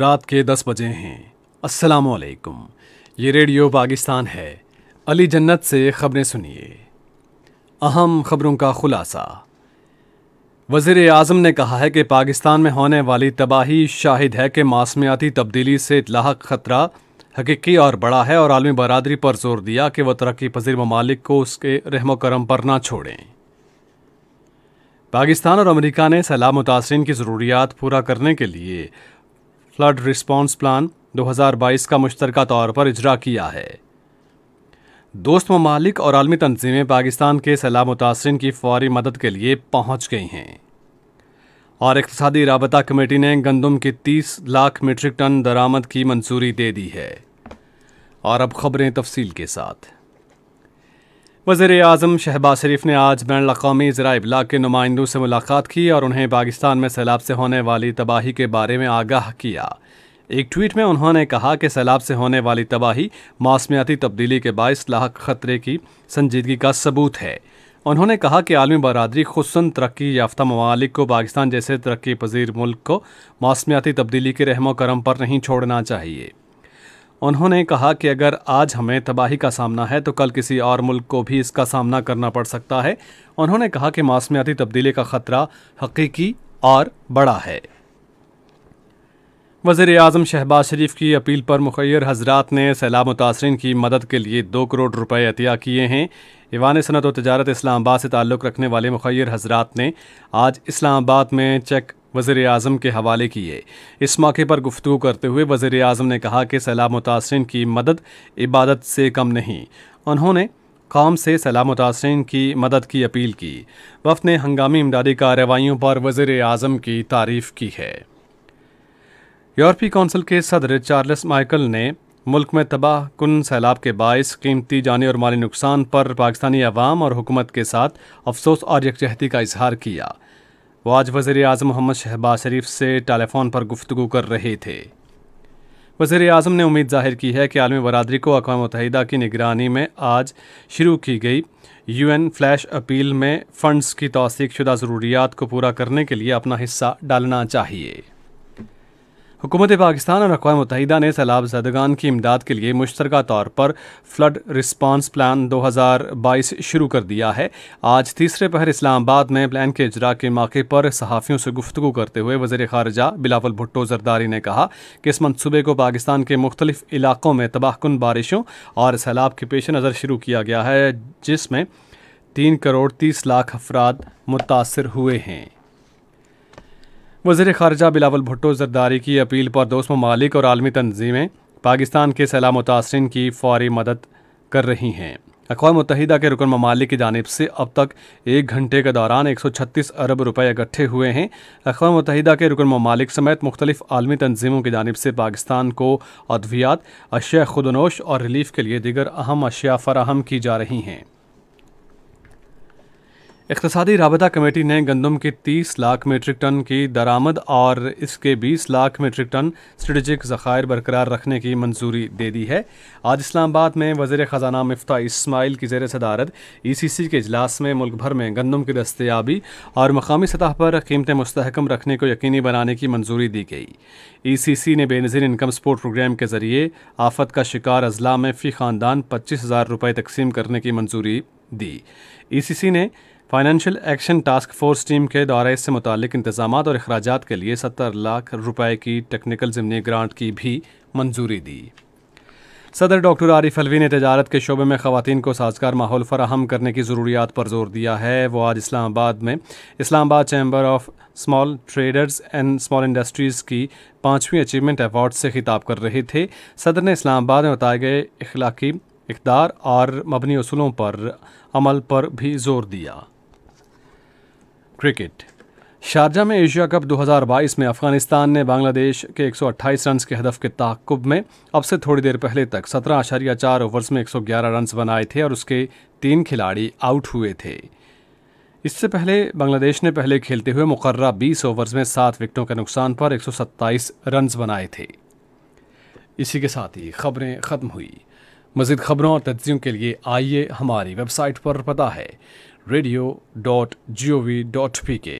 रात के दस बजे हैं अस्सलाम वालेकुम ये रेडियो पाकिस्तान है अली जन्नत से ख़बरें सुनिए अहम ख़बरों का खुलासा वजीर अजम ने कहा है कि पाकिस्तान में होने वाली तबाही शाहिद है कि मौसमियाती तब्दीली से इतलाहक ख़तरा हकीकी और बड़ा है और आलमी बरदरी पर जोर दिया कि वह तरक्की पजीर ममालिक को उसके रहम करम पर ना छोड़ें पाकिस्तान और अमेरिका ने सैलाब मुतासन की ज़रूरियात पूरा करने के लिए फ्लड रिस्पांस प्लान 2022 का मुश्तर तौर पर इजरा किया है दोस्त ममालिक और आलमी तंजीमें पाकिस्तान के सैलाब मुतासरन की फौरी मदद के लिए पहुंच गई हैं और इकतदी रबता कमेटी ने गंदम की 30 लाख मीट्रिक टन दरामद की मंजूरी दे दी है और अब खबरें तफसील के साथ वजीर अजम शहबाज शरीफ ने आज बैन अवी ज़रा इबलाग के नुमाइंदों से मुलाकात की और उन्हें पाकिस्तान में सैलाब से होने वाली तबाही के बारे में आगाह किया एक ट्वीट में उन्होंने कहा कि सैलाब से होने वाली तबाही मौसमियाती तब्दीली के बायस लाख ख़तरे की संजीदगी का सबूत है उन्होंने कहा कि आलमी बरदरी खसूस तरक्की याफ्ता ममालिक को पाकिस्तान जैसे तरक्की पजीर मुल्क को मौसमियाती तब्दीली के रहमो करम पर नहीं छोड़ना चाहिए उन्होंने कहा कि अगर आज हमें तबाही का सामना है तो कल किसी और मुल्क को भी इसका सामना करना पड़ सकता है उन्होंने कहा कि मौसमियाती तब्दीली का ख़तरा हकीकी और बड़ा है वजीर अजम शहबाज शरीफ की अपील पर मुखर हजरात ने सैलाब मुतासरी की मदद के लिए दो करोड़ रुपए अतिया किए हैं ईवान सनत व तजारत इस्लाम आबाद से ताल्लुक़ रखने वाले मुखर हजरात ने आज इस्लाम आबाद में चेक वजीर अजम के हवाले किए इस मौके पर गुफ्तू करते हुए वजीर अजम ने कहा कि सैलाब मुतासरन की मदद इबादत से कम नहीं उन्होंने कौम से सैलाब मुतासरन की मदद की अपील की वफ्त ने हंगामी इमदादी कार्रवाइयों पर वजीर अजम की तारीफ की है यूरोपीय कौंसिल के सदर चार्लस माइकल ने मुल्क में तबाह कन सैलाब के बायस कीमती जानी और माली नुकसान पर पाकिस्तानी अवाम और हुकूमत के साथ अफसोस और यकजहती का इजहार किया वो आज वजीर अजम मोहम्मद शहबाज शरीफ से टेलीफोन पर गुफ्तु कर रहे थे वजीर अजम ने उम्मीद जाहिर की है कि आलमी बरदरी को अकवा मुतहदा की निगरानी में आज शुरू की गई यू एन फ्लैश अपील में फ़ंडस की तोसीक शुदा ज़रूरियात को पूरा करने के लिए अपना हिस्सा डालना चाहिए हुकूमत पाकिस्तान और अकवा मुतहदा ने सैलाब जदगान की इमदाद के लिए मुश्तर तौर पर फ्लड रिस्पांस प्लान 2022 शुरू कर दिया है आज तीसरे पहर इस्लामाबाद में प्लान के इजरा के मौके पर सहाफ़ियों से गुफ्तु करते हुए वजे खारजा बिलावल भुट्टो जरदारी ने कहा कि इस मनसूबे को पाकिस्तान के मुख्तलिफ इलाकों में तबाहकुन बारिशों और सैलाब के पेश नज़र शुरू किया गया है जिसमें तीन करोड़ तीस लाख अफराद मुतासर हुए हैं वजीर खारजा बिलावल भुट्टो जरदारी की अपील पर दोस्त ममालिक और आलमी तनजीमें पाकिस्तान के सैलाब मुतासरन की फौरी मदद कर रही हैं अकवा मुतहदा के रुकन ममालिक की जानब से अब तक एक घंटे के दौरान एक सौ छत्तीस अरब रुपये इकट्ठे हुए हैं अकवा मुतहदा के रुकन ममालिक समेत मुख्तलिफ आलमी तनजीमों की जानब से पाकिस्तान को अद्वियात अशिया खुदनोश और रिलीफ के लिए दीगर अहम अशिया फराहम की जा रही हैं इकतसादी रबता कमेटी ने गंदम की 30 लाख मीट्रिक टन की दरामद और इसके 20 लाख मीट्रिक टन स्ट्रेटिक ज़ख़ायर बरकरार रखने की मंजूरी दे दी है आज इस्लामाबाद में वजीर ख़जाना मफ्ता इसमाइल की जेर सदारत ई सी सी के अजलास में मुल्क भर में गंदम की दस्तियाबी और मकामी सतह पर कीमतें मस्तकम रखने को यकीनी बनाने की मंजूरी दी गई ई सी सी ने बेनज़ीर इनकम सपोर्ट प्रोग्राम के ज़रिए आफत का शिकार अजला में फ़ी ख़ानदान पच्चीस हज़ार रुपये तकसीम करने की मंजूरी दी ई सी सी ने financial action task force team के द्वारा इससे मुतक इंतजाम और अखराज के लिए सत्तर लाख रुपए की टेक्निकल ज़मनी ग्रांट की भी मंजूरी दी सदर डॉक्टर आरिफ अलवी ने तजारत के शोबे में ख़वान को साजगार माहौल फराहम करने की ज़रूरियात पर जोर दिया है वो आज इस्लामाबाद में Islamabad chamber of small traders and small industries की पाँचवीं अचीवमेंट अवार्ड से खिताब कर रहे थे सदर ने इस्लामाबाद में बताए गए इखलाकी इकदार और मबनी असूलों पर अमल पर भी जोर दिया क्रिकेट शारजा में एशिया कप 2022 में अफगानिस्तान ने बांग्लादेश के 128 रन के हदफ के ताकुब में अब से थोड़ी देर पहले तक सत्रह आशारिया चार ओवर्स में 111 रन बनाए थे और उसके तीन खिलाड़ी आउट हुए थे इससे पहले बांग्लादेश ने पहले खेलते हुए मुकर्रा 20 ओवर्स में सात विकेटों के नुकसान पर 127 रन बनाए थे इसी के साथ ही खबरें ख़त्म हुई मज़ीद खबरों और तज्जियों के लिए आइए हमारी वेबसाइट पर पता है radio.gov.pk.